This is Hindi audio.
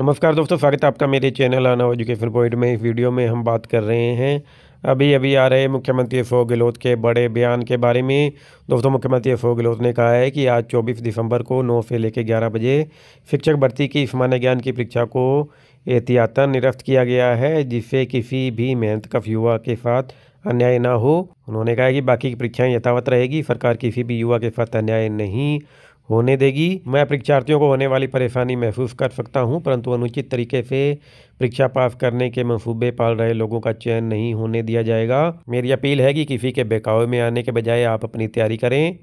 नमस्कार दोस्तों स्वागत है आपका मेरे चैनल आना एजुकेशन पॉइंट में इस वीडियो में हम बात कर रहे हैं अभी अभी आ रहे मुख्यमंत्री अशोक गहलोत के बड़े बयान के बारे में दोस्तों मुख्यमंत्री अशोक गहलोत ने कहा है कि आज 24 दिसंबर को 9 से लेकर 11 बजे शिक्षक भर्ती की सामान्य ज्ञान की परीक्षा को एहतियातन निरस्त किया गया है जिससे किसी भी मेहनत कफ युवा के साथ अन्याय ना हो उन्होंने कहा कि बाकी की परीक्षाएँ यथावत रहेगी सरकार किसी भी युवा के साथ अन्याय नहीं होने देगी मैं परीक्षार्थियों को होने वाली परेशानी महसूस कर सकता हूं परंतु अनुचित तरीके से परीक्षा पास करने के मनसूबे पाल रहे लोगों का चयन नहीं होने दिया जाएगा मेरी अपील है कि किसी के बेकावे में आने के बजाय आप अपनी तैयारी करें